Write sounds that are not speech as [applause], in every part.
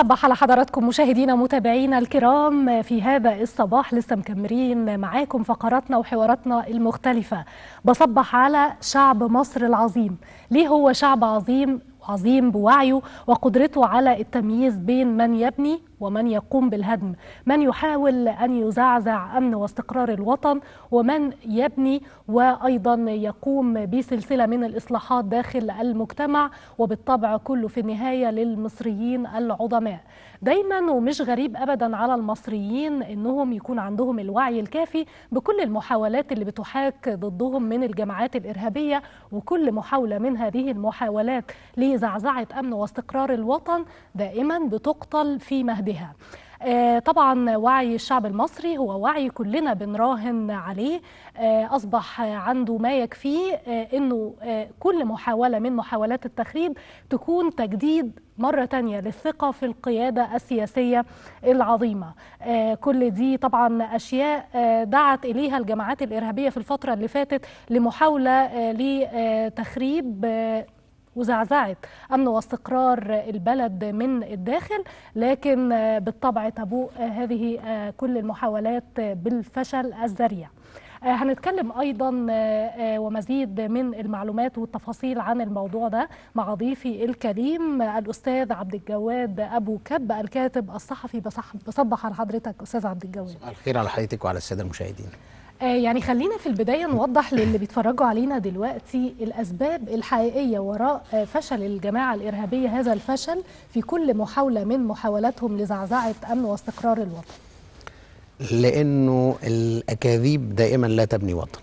صباح على حضراتكم مشاهدينا متابعينا الكرام في هذا الصباح لسه مكملين معاكم فقراتنا وحواراتنا المختلفة بصبح على شعب مصر العظيم ليه هو شعب عظيم عظيم بوعيه وقدرته على التمييز بين من يبني ومن يقوم بالهدم من يحاول أن يزعزع أمن واستقرار الوطن ومن يبني وأيضا يقوم بسلسلة من الإصلاحات داخل المجتمع وبالطبع كله في النهاية للمصريين العظماء دايما ومش غريب أبدا على المصريين أنهم يكون عندهم الوعي الكافي بكل المحاولات اللي بتحاك ضدهم من الجماعات الإرهابية وكل محاولة من هذه المحاولات لزعزعة أمن واستقرار الوطن دائما بتقتل في مهدي بها آه، طبعا وعي الشعب المصري هو وعي كلنا بنراهن عليه آه، أصبح عنده ما يكفيه آه، أنه كل محاولة من محاولات التخريب تكون تجديد مرة تانية للثقة في القيادة السياسية العظيمة كل دي طبعا أشياء دعت إليها الجماعات الإرهابية في الفترة اللي فاتت لمحاولة لتخريب وزعزعه امن واستقرار البلد من الداخل لكن بالطبع تبوء هذه آه، كل المحاولات بالفشل الذريع آه، هنتكلم ايضا آه، ومزيد من المعلومات والتفاصيل عن الموضوع ده مع ضيفي الكريم الاستاذ عبد الجواد ابو كب الكاتب الصحفي بصبح على حضرتك استاذ عبد الجواد الخير على حضرتك وعلى الساده المشاهدين آه، يعني خلينا في البدايه نوضح للي بيتفرجوا علينا دلوقتي الاسباب الحقيقيه وراء آه، فشل الجماعه الارهابيه هذا الفشل في كل محاوله من محاولاتهم لزعزعه امن واستقرار الوطن. لانه الاكاذيب دائما لا تبني وطن.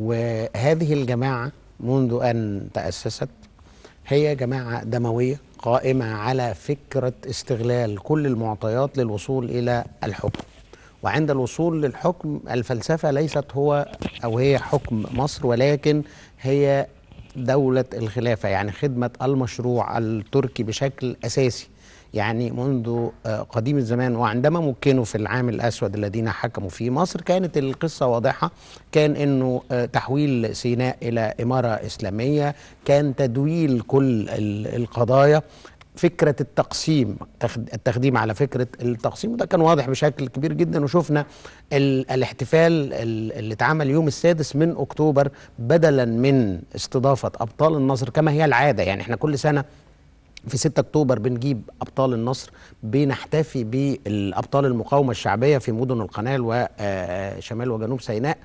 وهذه الجماعه منذ ان تاسست هي جماعه دمويه قائمه على فكره استغلال كل المعطيات للوصول الى الحكم. وعند الوصول للحكم الفلسفة ليست هو أو هي حكم مصر ولكن هي دولة الخلافة يعني خدمة المشروع التركي بشكل أساسي يعني منذ آه، قديم الزمان وعندما مكنوا في العام الأسود الذين حكموا في مصر كانت القصة واضحة كان أنه آه، تحويل سيناء إلى إمارة إسلامية كان تدويل كل القضايا فكرة التقسيم التخديم على فكرة التقسيم وده كان واضح بشكل كبير جدا وشفنا ال الاحتفال اللي اتعمل يوم السادس من أكتوبر بدلا من استضافة أبطال النصر كما هي العادة يعني احنا كل سنة في 6 اكتوبر بنجيب ابطال النصر بنحتفي بالابطال المقاومه الشعبيه في مدن القنال وشمال آه، وجنوب سيناء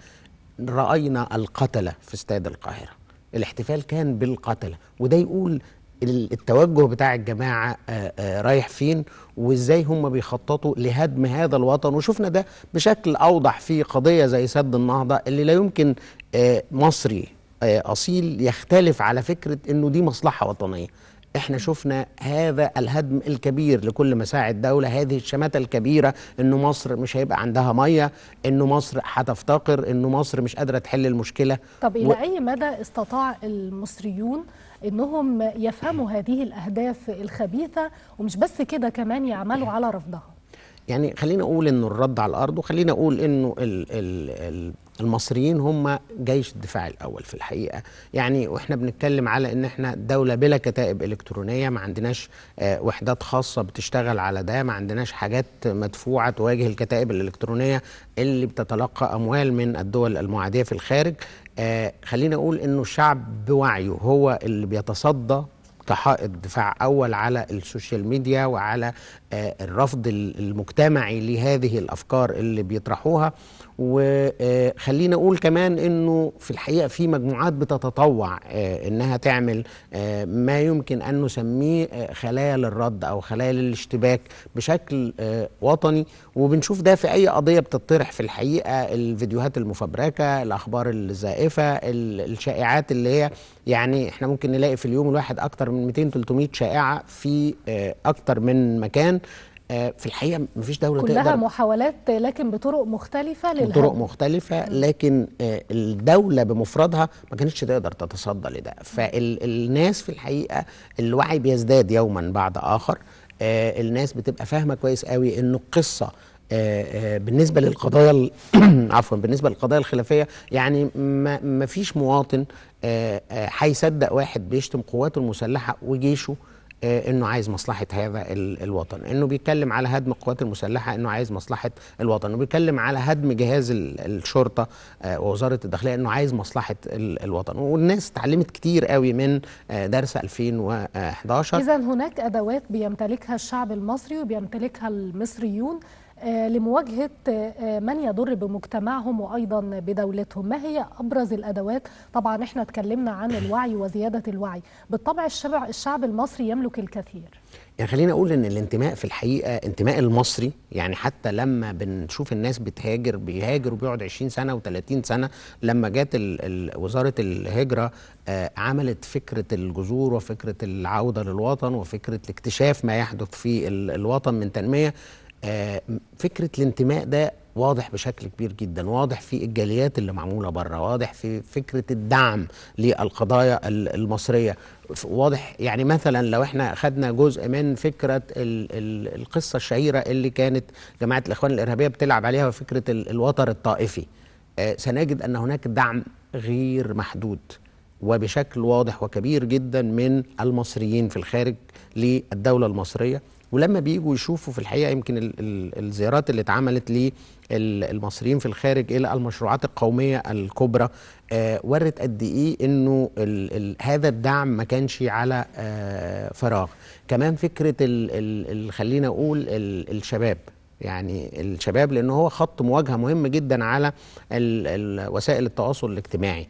راينا القتله في استاد القاهره الاحتفال كان بالقتله وده يقول التوجه بتاع الجماعة آه، آه، رايح فين وإزاي هم بيخططوا لهدم هذا الوطن وشفنا ده بشكل أوضح في قضية زي سد النهضة اللي لا يمكن آه، مصري أصيل يختلف على فكرة أنه دي مصلحة وطنية احنا شفنا هذا الهدم الكبير لكل مساعي الدولة هذه الشماتة الكبيرة انه مصر مش هيبقى عندها مية انه مصر هتفتقر انه مصر مش قادرة تحل المشكلة طب الى و... اي مدى استطاع المصريون انهم يفهموا هذه الاهداف الخبيثة ومش بس كده كمان يعملوا على رفضها يعني خلينا اقول انه الرد على الارض وخلينا اقول انه ال ال المصريين هم جيش الدفاع الاول في الحقيقه يعني واحنا بنتكلم على ان احنا دوله بلا كتائب الكترونيه ما عندناش آه، وحدات خاصه بتشتغل على ده ما عندناش حاجات مدفوعه تواجه الكتائب الالكترونيه اللي بتتلقى اموال من الدول المعاديه في الخارج آه، خلينا اقول انه الشعب بوعيه هو اللي بيتصدى حائط دفاع أول على السوشيال ميديا وعلى آه، الرفض المجتمعي لهذه الأفكار اللي بيطرحوها وخلينا آه، أقول كمان أنه في الحقيقة في مجموعات بتتطوع آه، أنها تعمل ما يمكن أن نسميه خلايا للرد أو خلايا للاشتباك بشكل وطني وبنشوف ده في أي قضية بتطرح في الحقيقة الفيديوهات المفبركة الأخبار الزائفة الشائعات اللي هي يعني احنا ممكن نلاقي في اليوم الواحد اكتر من 200 300 شائعه في آه، اكتر من مكان آه، في الحقيقه مفيش دوله كلها تقدر محاولات لكن بطرق مختلفه للهدف بطرق مختلفه لكن آه، الدوله بمفردها ما كانتش تقدر تتصدى لده فالناس في الحقيقه الوعي بيزداد يوما بعد اخر الناس بتبقى فاهمه كويس قوي انه القصه آه، آه، بالنسبه للقضايا [clears throat] عفوا بالنسبه للقضايا الخلافيه يعني ما فيش مواطن آه، هيصدق واحد بيشتم قواته المسلحه وجيشه انه عايز مصلحه هذا الوطن انه بيتكلم على هدم القوات المسلحه انه عايز مصلحه الوطن وبيتكلم على هدم جهاز الشرطه ووزاره الداخليه انه عايز مصلحه الوطن والناس اتعلمت كتير قوي من درس 2011 اذا هناك ادوات بيمتلكها الشعب المصري وبيمتلكها المصريون آه، لمواجهة آه، من يضر بمجتمعهم وأيضا بدولتهم ما هي أبرز الأدوات طبعا احنا اتكلمنا عن الوعي وزيادة الوعي بالطبع الشعب, الشعب المصري يملك الكثير يعني خلينا اقول ان الانتماء في الحقيقه انتماء المصري يعني حتى لما بنشوف الناس بتهاجر بيهاجر وبيقعد 20 سنه و30 سنه لما جت وزاره الهجره آه، عملت فكره الجذور وفكره العوده للوطن وفكره اكتشاف ما يحدث في الوطن من تنميه آه، فكره الانتماء ده واضح بشكل كبير جدا واضح في الجاليات اللي معموله بره واضح في فكره الدعم للقضايا المصريه واضح يعني مثلا لو احنا خدنا جزء من فكره القصه الشهيره اللي كانت جماعه الاخوان الارهابيه بتلعب عليها وفكره الوتر الطائفي آه، سنجد ان هناك دعم غير محدود وبشكل واضح وكبير جدا من المصريين في الخارج للدوله المصريه ولما بيجوا يشوفوا في الحقيقه يمكن الزيارات اللي اتعملت للمصريين في الخارج الى المشروعات القوميه الكبرى آه ورت قد ايه انه هذا الدعم ما كانش على آه فراغ كمان فكره ال خلينا اقول الشباب يعني الشباب لان هو خط مواجهه مهم جدا على وسائل التواصل الاجتماعي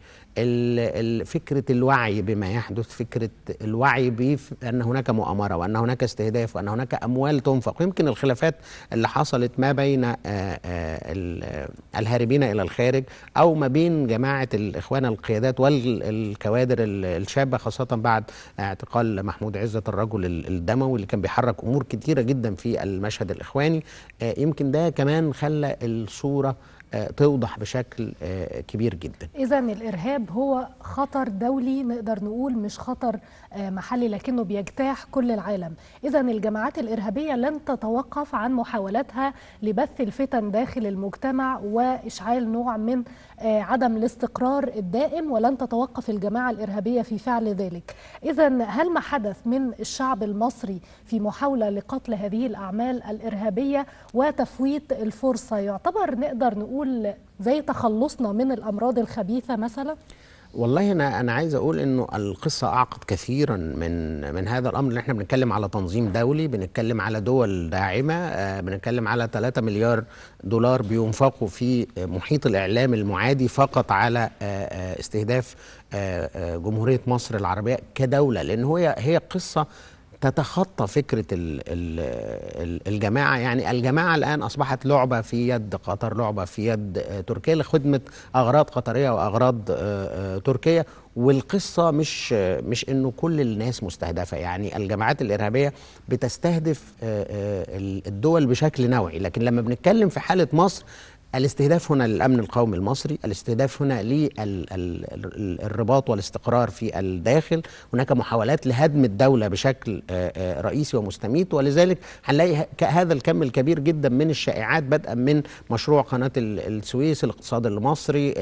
فكرة الوعي بما يحدث فكرة الوعي بأن هناك مؤامرة وأن هناك استهداف وأن هناك أموال تنفق يمكن الخلافات اللي حصلت ما بين آه، آه، الهاربين إلى الخارج أو ما بين جماعة الإخوان القيادات والكوادر الشابة خاصة بعد اعتقال محمود عزة الرجل الدموي اللي كان بيحرك أمور كتيرة جدا في المشهد الإخواني آه، يمكن ده كمان خلى الصورة آه، توضح بشكل آه، كبير جدا إذا الإرهاب هو خطر دولي نقدر نقول مش خطر آه، محلي لكنه بيجتاح كل العالم إذا الجماعات الإرهابية لن تتوقف عن محاولاتها لبث الفتن داخل المجتمع وإشعال نوع من عدم الاستقرار الدائم ولن تتوقف الجماعة الإرهابية في فعل ذلك إذا هل ما حدث من الشعب المصري في محاولة لقتل هذه الأعمال الإرهابية وتفويت الفرصة يعتبر نقدر نقول نقول زي تخلصنا من الامراض الخبيثه مثلا والله انا انا عايز اقول انه القصه اعقد كثيرا من من هذا الامر اللي احنا بنتكلم على تنظيم دولي بنتكلم على دول داعمه آه، بنتكلم على 3 مليار دولار بينفقوا في محيط الاعلام المعادي فقط على آه، آه، استهداف جمهوريه مصر العربيه كدوله لان هي هي قصه تتخطى فكره الجماعه يعني الجماعه الان اصبحت لعبه في يد قطر لعبه في يد آه، تركيا لخدمه اغراض قطريه واغراض آه، آه، تركيه والقصه مش مش انه كل الناس مستهدفه يعني الجماعات الارهابيه بتستهدف الدول بشكل نوعي لكن لما بنتكلم في حاله مصر الاستهداف هنا للامن القومي المصري، الاستهداف هنا للرباط والاستقرار في الداخل، هناك محاولات لهدم الدوله بشكل رئيسي ومستميت ولذلك هنلاقي هذا الكم الكبير جدا من الشائعات بدءا من مشروع قناه السويس، الاقتصاد المصري،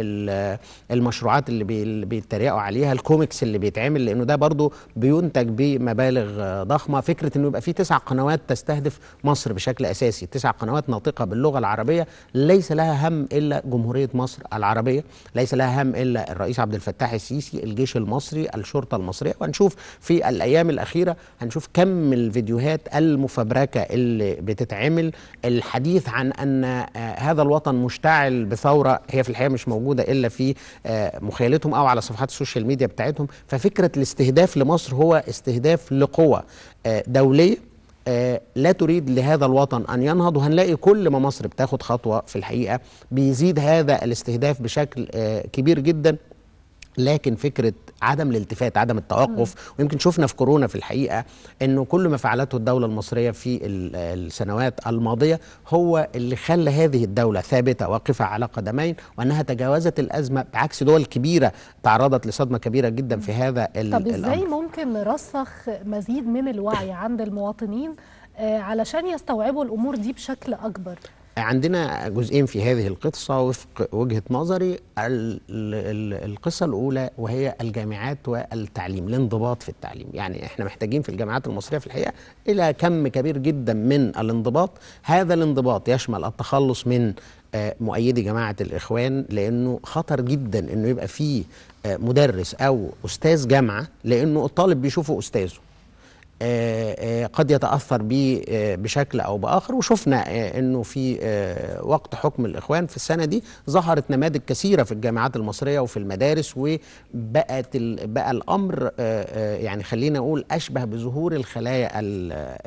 المشروعات اللي بيتريقوا عليها، الكوميكس اللي بيتعمل لانه ده برضه بينتج بمبالغ ضخمه، فكره انه يبقى في تسع قنوات تستهدف مصر بشكل اساسي، تسع قنوات ناطقه باللغه العربيه ليس لها هم الا جمهوريه مصر العربيه، ليس لها هم الا الرئيس عبد الفتاح السيسي، الجيش المصري، الشرطه المصريه، وهنشوف في الايام الاخيره هنشوف كم الفيديوهات المفبركه اللي بتتعمل الحديث عن ان آه، هذا الوطن مشتعل بثوره هي في الحقيقه مش موجوده الا في آه، مخيلتهم او على صفحات السوشيال ميديا بتاعتهم، ففكره الاستهداف لمصر هو استهداف لقوى آه، دوليه آه، لا تريد لهذا الوطن أن ينهض وهنلاقي كل ما مصر بتاخد خطوة في الحقيقة بيزيد هذا الاستهداف بشكل آه، كبير جدا لكن فكره عدم الالتفات عدم التوقف ويمكن شفنا في كورونا في الحقيقه انه كل ما فعلته الدوله المصريه في السنوات الماضيه هو اللي خلى هذه الدوله ثابته واقفه على قدمين وانها تجاوزت الازمه بعكس دول كبيره تعرضت لصدمه كبيره جدا في هذا طب طب ازاي ممكن نرسخ مزيد من الوعي عند المواطنين آه، علشان يستوعبوا الامور دي بشكل اكبر عندنا جزئين في هذه القصة وفق وجهة نظري القصة الأولى وهي الجامعات والتعليم الانضباط في التعليم يعني احنا محتاجين في الجامعات المصرية في الحقيقة إلى كم كبير جدا من الانضباط هذا الانضباط يشمل التخلص من آه، مؤيدي جماعة الإخوان لأنه خطر جدا أنه يبقى فيه آه، مدرس أو أستاذ جامعة لأنه الطالب بيشوفه أستاذه آه، آه، قد يتاثر به آه، بشكل او باخر وشفنا انه في وقت حكم الاخوان في السنه دي ظهرت نماذج كثيره في الجامعات المصريه وفي المدارس وبقت بقى الامر يعني خلينا اقول اشبه بظهور الخلايا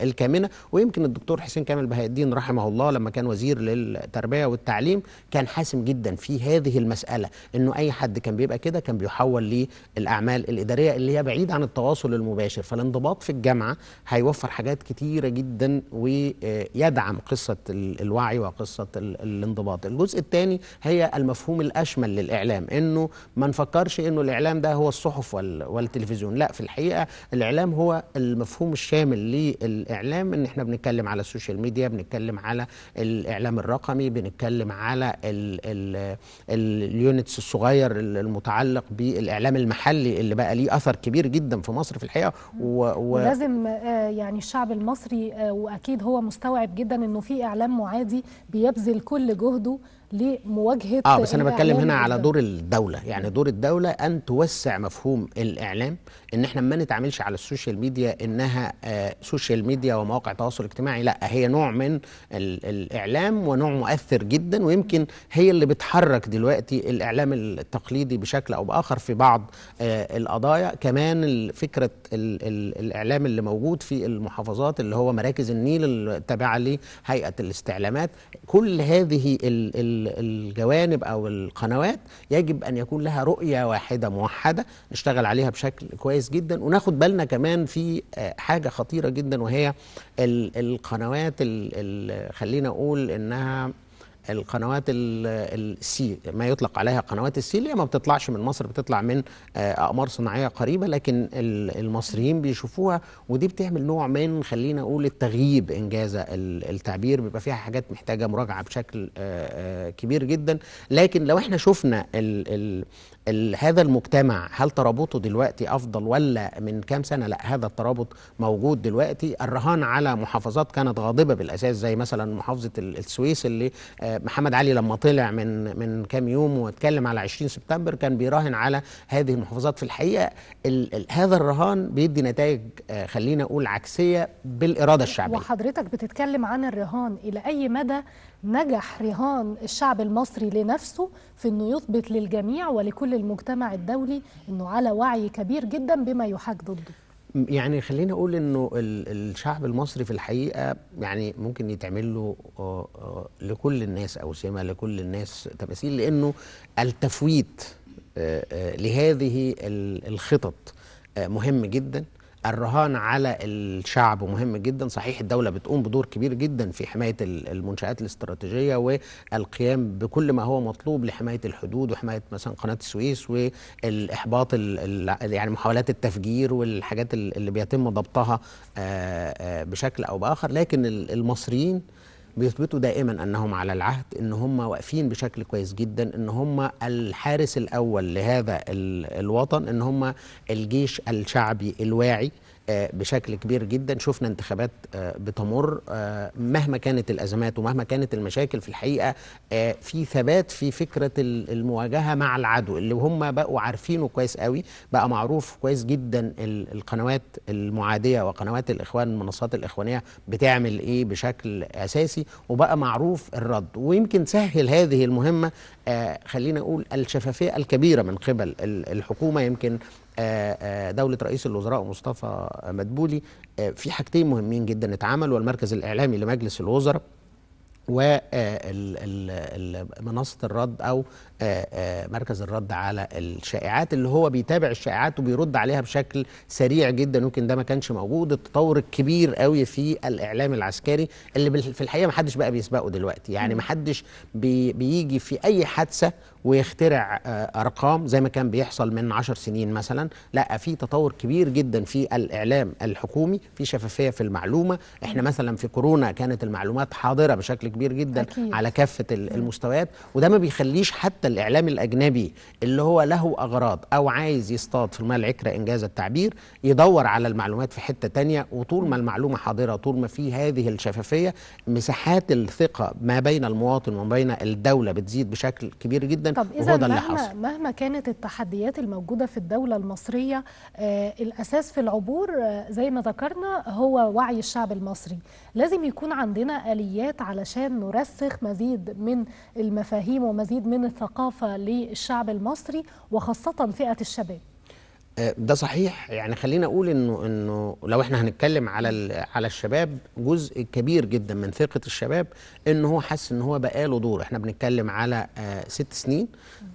الكامنه ويمكن الدكتور حسين كامل بهاء الدين رحمه الله لما كان وزير للتربيه والتعليم كان حاسم جدا في هذه المساله انه اي حد كان بيبقى كده كان بيحول للاعمال الاداريه اللي هي بعيد عن التواصل المباشر فالانضباط في الجامعه الجامعه هيوفر حاجات كتيره جدا ويدعم قصه الوعي وقصه الانضباط الجزء الثاني هي المفهوم الاشمل للاعلام انه ما نفكرش انه الاعلام ده هو الصحف والتلفزيون لا في الحقيقه الاعلام هو المفهوم الشامل للاعلام ان احنا بنتكلم على السوشيال ميديا بنتكلم على الاعلام الرقمي بنتكلم على اليونتس الصغير المتعلق بالاعلام المحلي اللي بقى ليه اثر كبير جدا في مصر في الحقيقه و... و... لازم لازم آه، يعني الشعب المصري آه، واكيد هو مستوعب جدا انه في اعلام معادي بيبذل كل جهده لمواجهه اه بس انا بتكلم هنا على دور الدوله يعني دور الدوله ان توسع مفهوم الاعلام ان احنا ما نتعاملش على السوشيال ميديا انها آه سوشيال ميديا ومواقع التواصل الاجتماعي لا هي نوع من الاعلام ونوع مؤثر جدا ويمكن هي اللي بتحرك دلوقتي الاعلام التقليدي بشكل او باخر في بعض آه القضايا كمان فكره الاعلام اللي موجود في المحافظات اللي هو مراكز النيل التابعه لهيئه الاستعلامات كل هذه ال الجوانب او القنوات يجب ان يكون لها رؤيه واحده موحده نشتغل عليها بشكل كويس جدا وناخد بالنا كمان في آه، حاجه خطيره جدا وهي القنوات خلينا اقول انها القنوات السي ما يطلق عليها قنوات السي اللي ما بتطلعش من مصر بتطلع من اقمار آه، صناعيه قريبه لكن المصريين بيشوفوها ودي بتعمل نوع من خلينا اقول التغييب ان جاز التعبير بيبقى فيها حاجات محتاجه مراجعه بشكل آه، آه، كبير جدا لكن لو احنا شفنا هذا المجتمع هل ترابطه دلوقتي افضل ولا من كام سنه لا هذا الترابط موجود دلوقتي الرهان على محافظات كانت غاضبه بالاساس زي مثلا محافظه السويس اللي آه، محمد علي لما طلع من من كام يوم واتكلم على 20 سبتمبر كان بيراهن على هذه المحافظات في الحقيقه هذا الرهان بيدي نتائج آه، خلينا اقول عكسيه بالاراده الشعبيه وحضرتك بتتكلم عن الرهان الى اي مدى نجح رهان الشعب المصري لنفسه في انه يثبت للجميع ولكل المجتمع الدولي انه على وعي كبير جدا بما يحاك ضده يعني خليني اقول انه الشعب المصري في الحقيقه يعني ممكن يتعمل له آه، آه، لكل الناس او سمه لكل الناس تماثيل لانه التفويت آه، لهذه الخطط مهم جدا الرهان على الشعب مهم جدا صحيح الدولة بتقوم بدور كبير جدا في حماية المنشآت الاستراتيجية والقيام بكل ما هو مطلوب لحماية الحدود وحماية مثلا قناة السويس والإحباط يعني محاولات التفجير والحاجات اللي بيتم ضبطها آه، آه، بشكل أو بآخر لكن المصريين بيثبتوا دائما انهم على العهد ان هم واقفين بشكل كويس جدا ان هم الحارس الاول لهذا الوطن ان هم الجيش الشعبي الواعي آه، بشكل كبير جدا شفنا انتخابات آه، بتمر آه، مهما كانت الازمات ومهما كانت المشاكل في الحقيقه في ثبات في فكره المواجهه مع العدو اللي هم بقوا عارفينه كويس قوي بقى معروف كويس جدا القنوات المعاديه وقنوات الاخوان المنصات الاخوانيه بتعمل ايه بشكل اساسي وبقى معروف الرد ويمكن سهل هذه المهمه خلينا اقول الشفافيه الكبيره من قبل الحكومه يمكن آه، آه، دوله رئيس الوزراء مصطفى مدبولي آه، في حاجتين مهمين جدا اتعملوا المركز الاعلامي لمجلس الوزراء ومنصه الرد او آه، آه، مركز الرد على الشائعات اللي هو بيتابع الشائعات وبيرد عليها بشكل سريع جدا ممكن ده ما كانش موجود التطور الكبير قوي في الاعلام العسكري اللي في الحقيقه ما حدش بقى بيسبقه دلوقتي يعني ما حدش بي بيجي في اي حادثه ويخترع آه، ارقام زي ما كان بيحصل من عشر سنين مثلا لا في تطور كبير جدا في الاعلام الحكومي في شفافيه في المعلومه احنا مثلا في كورونا كانت المعلومات حاضره بشكل كبير جدا أكيد. على كافه المستويات وده ما بيخليش حتى الإعلام الأجنبي اللي هو له أغراض أو عايز يصطاد في الماء العكرة إنجاز التعبير يدور على المعلومات في حتة تانية وطول ما المعلومة حاضرة طول ما في هذه الشفافية مساحات الثقة ما بين المواطن وما بين الدولة بتزيد بشكل كبير جدا وهو ده اللي حصل مهما كانت التحديات الموجودة في الدولة المصرية آه الأساس في العبور آه زي ما ذكرنا هو وعي الشعب المصري لازم يكون عندنا آليات علشان نرسخ مزيد من المفاهيم ومزيد من الثقافة الثقافة للشعب المصري وخاصة فئة الشباب ده صحيح يعني خلينا اقول انه انه لو احنا هنتكلم على على الشباب جزء كبير جدا من ثقه الشباب ان هو حس ان هو بقى له دور احنا بنتكلم على آه، ست سنين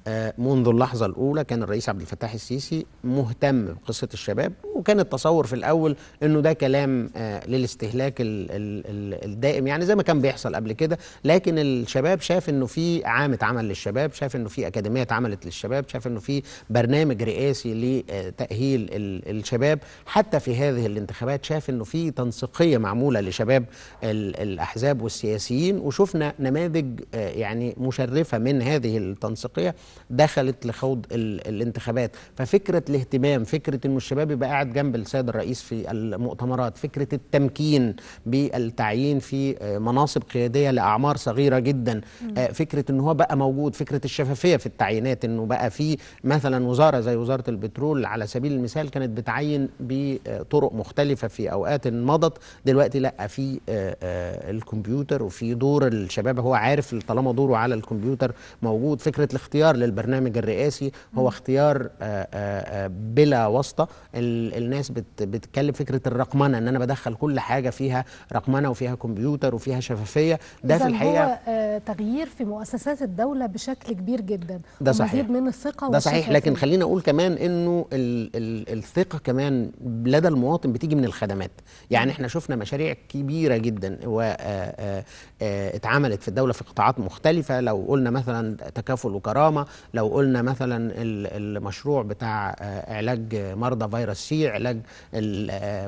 آه، منذ اللحظه الاولى كان الرئيس عبد الفتاح السيسي مهتم بقصه الشباب وكان التصور في الاول انه ده كلام آه، للاستهلاك الدائم يعني زي ما كان بيحصل قبل كده لكن الشباب شاف انه في عامه عمل للشباب شاف انه في اكاديميه اتعملت للشباب شاف انه في برنامج رئاسي ل تأهيل الشباب حتى في هذه الانتخابات شاف أنه في تنسيقية معمولة لشباب الأحزاب والسياسيين وشفنا نماذج آه، يعني مشرفة من هذه التنسيقية دخلت لخوض الانتخابات ففكرة الاهتمام فكرة أنه الشباب يبقى قاعد جنب السيد الرئيس في المؤتمرات فكرة التمكين بالتعيين في آه، مناصب قيادية لأعمار صغيرة جدا آه، فكرة ان هو بقى موجود فكرة الشفافية في التعيينات أنه بقى في مثلا وزارة زي وزارة البترول على على سبيل المثال كانت بتعين بطرق مختلفة في أوقات مضت دلوقتي لا في آه، آه، الكمبيوتر وفي دور الشباب هو عارف طالما دوره على الكمبيوتر موجود فكرة الاختيار للبرنامج الرئاسي هو اختيار آه، بلا واسطة الناس بتتكلم فكرة الرقمنة إن أنا بدخل كل حاجة فيها رقمنة وفيها كمبيوتر وفيها شفافية ده في الحقيقة هو تغيير في مؤسسات الدولة بشكل كبير جدا ده صحيح من الثقة ده صحيح لكن خلينا أقول كمان إنه ال الثقه كمان لدى المواطن بتيجي من الخدمات يعني احنا شفنا مشاريع كبيره جدا آه، آه، آه، اتعملت في الدوله في قطاعات مختلفه لو قلنا مثلا تكافل وكرامه لو قلنا مثلا المشروع بتاع علاج مرضى فيروس سي علاج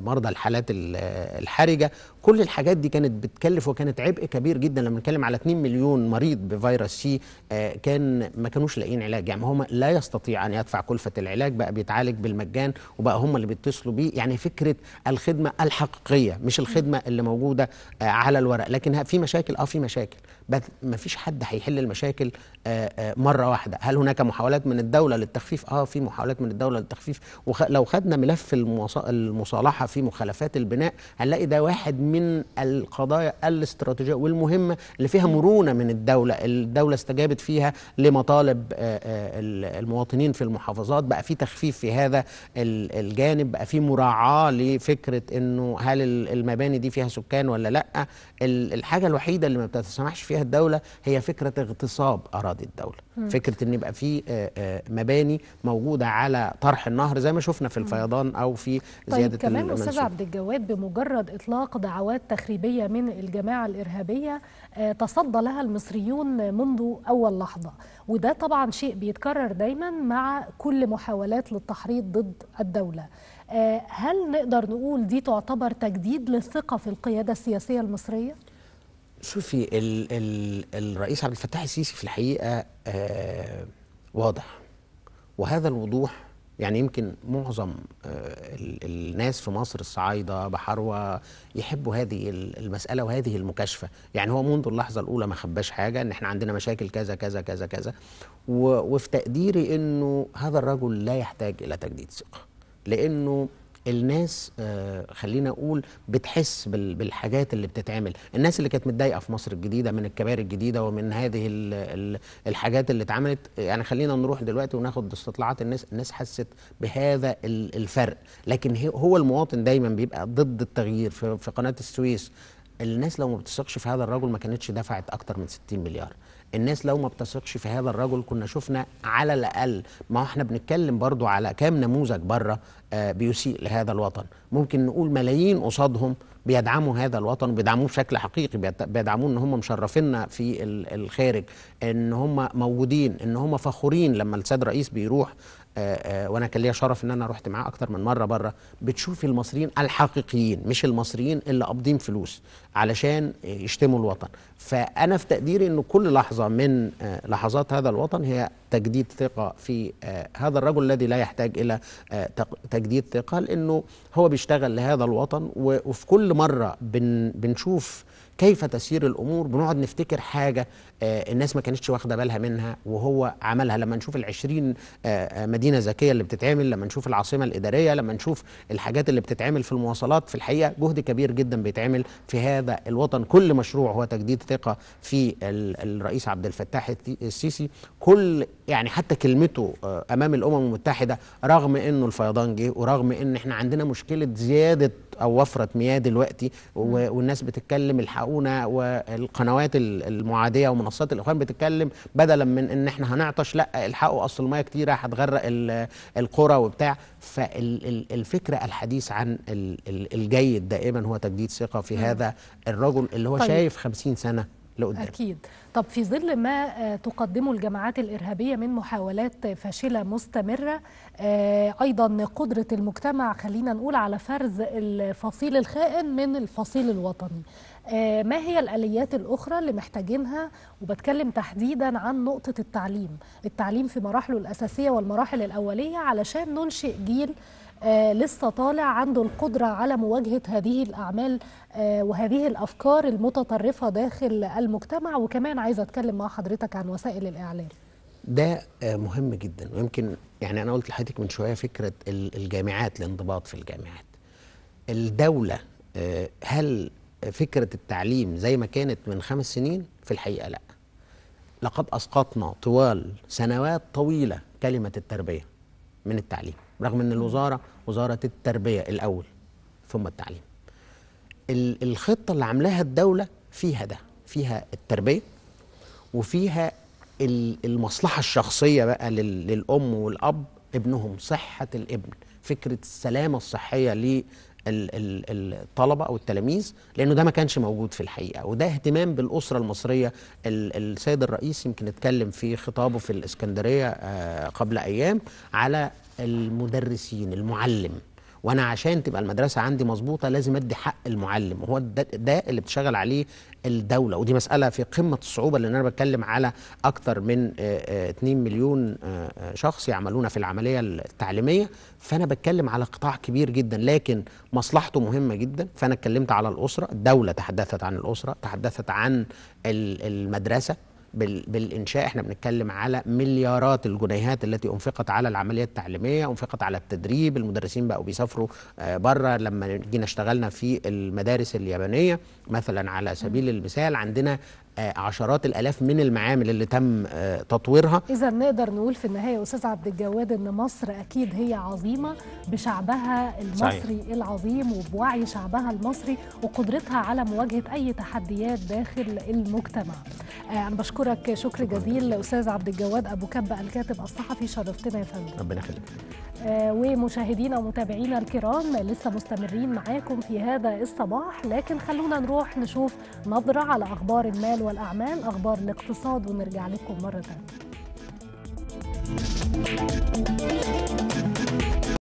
مرضى الحالات الحرجه كل الحاجات دي كانت بتكلف وكانت عبء كبير جدا لما نتكلم على 2 مليون مريض بفيروس سي كان ما كانوش لاقيين علاج يعني هم لا يستطيع ان يدفع كلفه العلاج بقى بيتعالج عليك بالمجان وبقى هم اللي بيتصلوا بيه يعني فكره الخدمه الحقيقيه مش الخدمه اللي موجوده آه، على الورق لكن في مشاكل اه في مشاكل ما فيش حد هيحل المشاكل آه، آه، مره واحده هل هناك محاولات من الدوله للتخفيف اه في محاولات من الدوله للتخفيف ولو خدنا ملف المصالحه في مخالفات البناء هنلاقي ده واحد من القضايا الاستراتيجيه والمهمه اللي فيها مرونه من الدوله الدوله استجابت فيها لمطالب آه، المواطنين في المحافظات بقى في تخفيف في هذا الجانب بقى في مراعاه لفكره انه هل المباني دي فيها سكان ولا لا الحاجه الوحيده اللي ما بتتسمحش فيها فيها الدولة هي فكرة اغتصاب أراضي الدولة م. فكرة أن يبقى في آه، آه، مباني موجودة على طرح النهر زي ما شفنا في الفيضان أو في طيب، زيادة طيب كمان أستاذ عبد الجواد بمجرد إطلاق دعوات تخريبية من الجماعة الإرهابية آه، تصدى لها المصريون منذ أول لحظة وده طبعا شيء بيتكرر دايما مع كل محاولات للتحريض ضد الدولة هل نقدر نقول دي تعتبر تجديد للثقة في القيادة السياسية المصرية؟ شوفي الـ الـ الرئيس عبد الفتاح السيسي في الحقيقه آه واضح وهذا الوضوح يعني يمكن معظم آه، الناس في مصر الصعايده بحروه يحبوا هذه المساله وهذه المكاشفه يعني هو منذ اللحظه الاولى ما خباش حاجه ان احنا عندنا مشاكل كذا كذا كذا كذا وفي تقديري انه هذا الرجل لا يحتاج الى تجديد ثقه لانه الناس آه، خلينا اقول بتحس بالحاجات اللي بتتعمل الناس اللي كانت متضايقه في مصر الجديده من الكباري الجديده ومن هذه الحاجات اللي اتعملت يعني خلينا نروح دلوقتي وناخد استطلاعات الناس الناس حست بهذا الفرق لكن هو المواطن دايما بيبقى ضد التغيير في قناه السويس الناس لو ما بتثقش في هذا الرجل ما كانتش دفعت اكتر من 60 مليار الناس لو ما بتثقش في هذا الرجل كنا شفنا على الاقل ما احنا بنتكلم برضو على كام نموذج بره آه، بيسيء لهذا الوطن ممكن نقول ملايين قصادهم بيدعموا هذا الوطن وبيدعموه بشكل حقيقي بيدعموه ان هم مشرفينا في الخارج ان هم موجودين ان هم فخورين لما السيد رئيس بيروح آه، آه، وانا كان ليا شرف ان انا رحت معاه اكتر من مره بره بتشوف المصريين الحقيقيين مش المصريين اللي قابضين فلوس علشان يشتموا الوطن فانا في تقديري ان كل لحظه من آه، لحظات هذا الوطن هي تجديد ثقه في هذا الرجل الذي لا يحتاج الى تجديد ثقه لانه هو بيشتغل لهذا الوطن وفي كل مره بنشوف كيف تسير الامور بنقعد نفتكر حاجه آه، الناس ما كانتش واخده بالها منها وهو عملها لما نشوف ال20 آه، آه، مدينه ذكيه اللي بتتعمل لما نشوف العاصمه الاداريه لما نشوف الحاجات اللي بتتعمل في المواصلات في الحقيقه جهد كبير جدا بيتعمل في هذا الوطن كل مشروع هو تجديد ثقه في الرئيس عبد الفتاح السيسي كل يعني حتى كلمته امام الامم المتحده رغم انه الفيضان جه ورغم ان احنا عندنا مشكله زياده او وفره مياه دلوقتي والناس بتتكلم الحقونا والقنوات المعاديه ومن منصات الاخوان بتتكلم بدلا من ان احنا هنعطش لا الحقوا اصل الميه كتيره هتغرق القرى وبتاع فالفكره الحديث عن الجيد دائما هو تجديد ثقه في هذا الرجل اللي هو طيب. شايف 50 سنه لقدام اكيد طب في ظل ما آه، تقدمه الجماعات الإرهابية من محاولات فاشلة مستمرة آه، أيضا قدرة المجتمع خلينا نقول على فرز الفصيل الخائن من الفصيل الوطني آه، ما هي الآليات الأخرى اللي محتاجينها وبتكلم تحديدا عن نقطة التعليم التعليم في مراحله الأساسية والمراحل الأولية علشان ننشئ جيل آه، لسه طالع عنده القدرة على مواجهة هذه الأعمال آه، وهذه الأفكار المتطرفة داخل المجتمع وكمان عايزة أتكلم مع حضرتك عن وسائل الإعلام ده مهم جدا ويمكن يعني أنا قلت لحضرتك من شوية فكرة الجامعات الانضباط في الجامعات الدولة هل فكرة التعليم زي ما كانت من خمس سنين في الحقيقة لا لقد أسقطنا طوال سنوات طويلة كلمة التربية من التعليم رغم أن الوزارة وزارة التربية الأول ثم التعليم الخطة اللي عاملاها الدولة فيها ده فيها التربية وفيها المصلحة الشخصية بقى للأم والأب ابنهم صحة الابن فكرة السلامة الصحية الطلبه او التلاميذ لانه ده ما كانش موجود في الحقيقه وده اهتمام بالاسره المصريه السيد الرئيس يمكن اتكلم في خطابه في الاسكندريه آه، قبل ايام على المدرسين المعلم وانا عشان تبقى المدرسه عندي مظبوطه لازم ادي حق المعلم وهو ده, ده اللي بتشتغل عليه الدوله ودي مساله في قمه الصعوبه لان انا بتكلم على اكثر من 2 آه، آه، مليون آه، شخص يعملون في العمليه التعليميه فانا بتكلم على قطاع كبير جدا لكن مصلحته مهمه جدا فانا اتكلمت على الاسره الدوله تحدثت عن الاسره تحدثت عن المدرسه بالانشاء احنا بنتكلم على مليارات الجنيهات التي انفقت على العمليه التعليميه انفقت على التدريب المدرسين بقوا بيسافروا آه، بره لما جينا اشتغلنا في المدارس اليابانيه مثلا على سبيل المثال عندنا عشرات الالاف من المعامل اللي تم آه، تطويرها اذا نقدر نقول في النهايه استاذ عبد الجواد ان مصر اكيد هي عظيمه بشعبها المصري صحيح. العظيم وبوعي شعبها المصري وقدرتها على مواجهه اي تحديات داخل المجتمع آه، انا بشكرك شكر جزيل استاذ عبد الجواد ابو كبه الكاتب الصحفي شرفتنا يا فندم ربنا يخليك آه، ومشاهدينا ومتابعينا الكرام لسه مستمرين معاكم في هذا الصباح لكن خلونا نروح نشوف نظرة على أخبار المال والأعمال أخبار الاقتصاد ونرجع لكم مرة ثانية